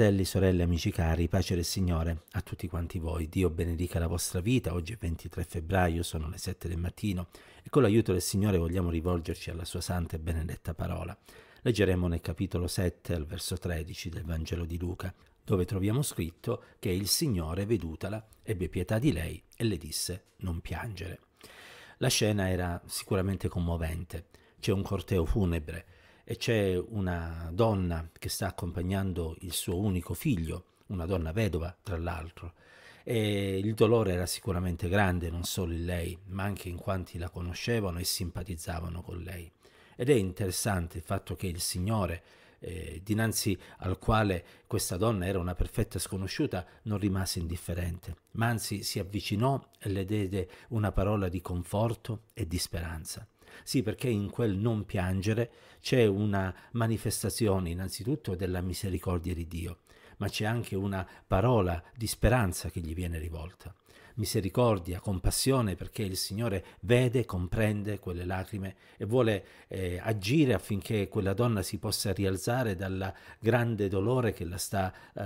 Fratelli, sorelle, amici cari, pace del Signore a tutti quanti voi. Dio benedica la vostra vita. Oggi è 23 febbraio, sono le 7 del mattino e con l'aiuto del Signore vogliamo rivolgerci alla sua santa e benedetta parola. Leggeremo nel capitolo 7, al verso 13 del Vangelo di Luca, dove troviamo scritto che il Signore, vedutala, ebbe pietà di lei e le disse non piangere. La scena era sicuramente commovente. C'è un corteo funebre e c'è una donna che sta accompagnando il suo unico figlio, una donna vedova tra l'altro, e il dolore era sicuramente grande non solo in lei, ma anche in quanti la conoscevano e simpatizzavano con lei. Ed è interessante il fatto che il Signore, eh, dinanzi al quale questa donna era una perfetta sconosciuta, non rimase indifferente, ma anzi si avvicinò e le diede una parola di conforto e di speranza. Sì, perché in quel non piangere c'è una manifestazione innanzitutto della misericordia di Dio, ma c'è anche una parola di speranza che gli viene rivolta. Misericordia, compassione, perché il Signore vede, comprende quelle lacrime e vuole eh, agire affinché quella donna si possa rialzare dal grande dolore che la sta eh,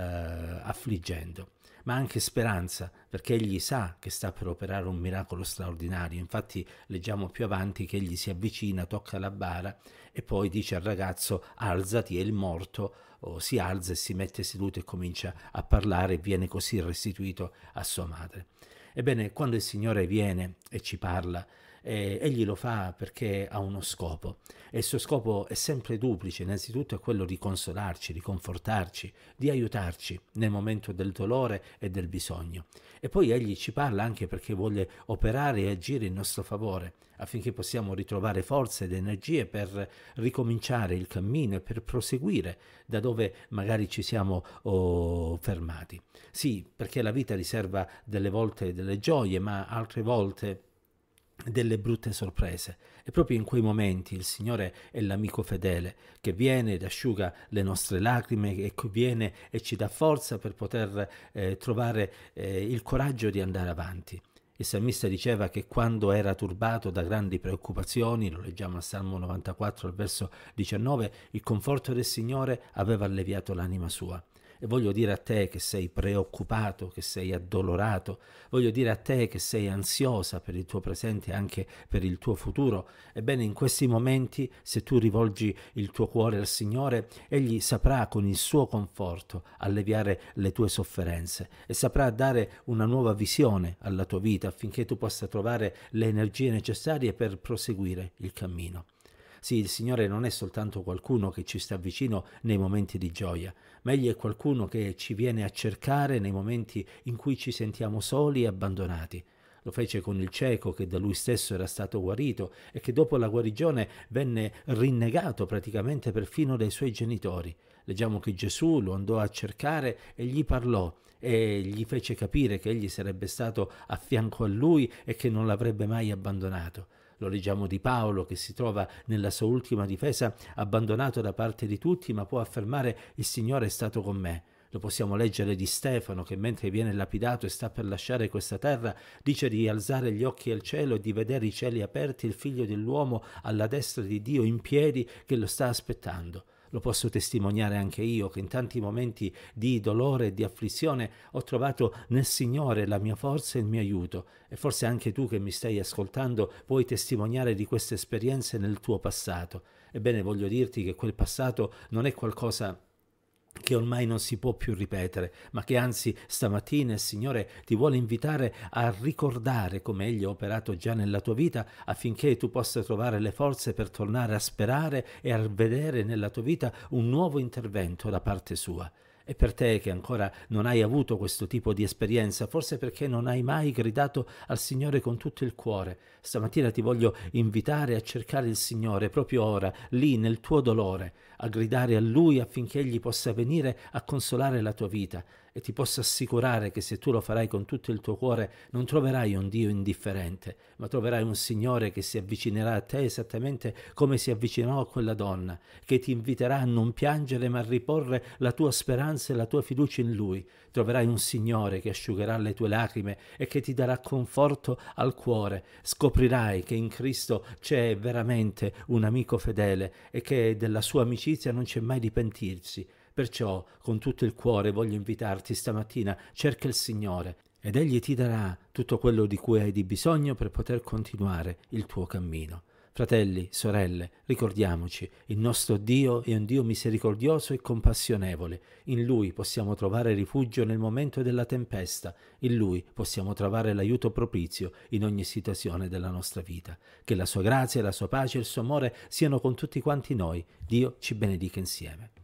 affliggendo ma anche speranza, perché egli sa che sta per operare un miracolo straordinario. Infatti leggiamo più avanti che egli si avvicina, tocca la bara e poi dice al ragazzo alzati e il morto oh, si alza e si mette seduto e comincia a parlare e viene così restituito a sua madre. Ebbene, quando il Signore viene e ci parla, eh, egli lo fa perché ha uno scopo e il suo scopo è sempre duplice, innanzitutto è quello di consolarci, di confortarci, di aiutarci nel momento del dolore e del bisogno. E poi egli ci parla anche perché vuole operare e agire in nostro favore affinché possiamo ritrovare forze ed energie per ricominciare il cammino e per proseguire da dove magari ci siamo oh, fermati. Sì, perché la vita riserva delle volte delle gioie, ma altre volte delle brutte sorprese. E proprio in quei momenti il Signore è l'amico fedele che viene ed asciuga le nostre lacrime e viene e ci dà forza per poter eh, trovare eh, il coraggio di andare avanti. Il salmista diceva che quando era turbato da grandi preoccupazioni, lo leggiamo al Salmo 94 al verso 19, il conforto del Signore aveva alleviato l'anima sua. E voglio dire a te che sei preoccupato, che sei addolorato, voglio dire a te che sei ansiosa per il tuo presente e anche per il tuo futuro. Ebbene, in questi momenti, se tu rivolgi il tuo cuore al Signore, Egli saprà con il suo conforto alleviare le tue sofferenze e saprà dare una nuova visione alla tua vita affinché tu possa trovare le energie necessarie per proseguire il cammino. Sì, il Signore non è soltanto qualcuno che ci sta vicino nei momenti di gioia, ma Egli è qualcuno che ci viene a cercare nei momenti in cui ci sentiamo soli e abbandonati. Lo fece con il cieco che da lui stesso era stato guarito e che dopo la guarigione venne rinnegato praticamente perfino dai suoi genitori. Leggiamo che Gesù lo andò a cercare e gli parlò e gli fece capire che egli sarebbe stato a fianco a lui e che non l'avrebbe mai abbandonato. Lo leggiamo di Paolo che si trova nella sua ultima difesa abbandonato da parte di tutti, ma può affermare il Signore è stato con me. Lo possiamo leggere di Stefano che mentre viene lapidato e sta per lasciare questa terra dice di alzare gli occhi al cielo e di vedere i cieli aperti il figlio dell'uomo alla destra di Dio in piedi che lo sta aspettando lo posso testimoniare anche io, che in tanti momenti di dolore e di afflizione ho trovato nel Signore la mia forza e il mio aiuto. E forse anche tu che mi stai ascoltando puoi testimoniare di queste esperienze nel tuo passato. Ebbene, voglio dirti che quel passato non è qualcosa che ormai non si può più ripetere, ma che anzi stamattina il Signore ti vuole invitare a ricordare come Egli ha operato già nella tua vita affinché tu possa trovare le forze per tornare a sperare e a vedere nella tua vita un nuovo intervento da parte sua. E per te che ancora non hai avuto questo tipo di esperienza, forse perché non hai mai gridato al Signore con tutto il cuore, stamattina ti voglio invitare a cercare il Signore proprio ora, lì nel tuo dolore, a gridare a Lui affinché Egli possa venire a consolare la tua vita, e ti posso assicurare che se tu lo farai con tutto il tuo cuore non troverai un Dio indifferente, ma troverai un Signore che si avvicinerà a te esattamente come si avvicinò a quella donna, che ti inviterà a non piangere ma a riporre la tua speranza e la tua fiducia in Lui. Troverai un Signore che asciugherà le tue lacrime e che ti darà conforto al cuore. Scoprirai che in Cristo c'è veramente un amico fedele e che della sua amicizia non c'è mai di pentirsi. Perciò con tutto il cuore voglio invitarti stamattina, cerca il Signore ed Egli ti darà tutto quello di cui hai di bisogno per poter continuare il tuo cammino. Fratelli, sorelle, ricordiamoci, il nostro Dio è un Dio misericordioso e compassionevole. In Lui possiamo trovare rifugio nel momento della tempesta, in Lui possiamo trovare l'aiuto propizio in ogni situazione della nostra vita. Che la sua grazia, la sua pace e il suo amore siano con tutti quanti noi. Dio ci benedica insieme.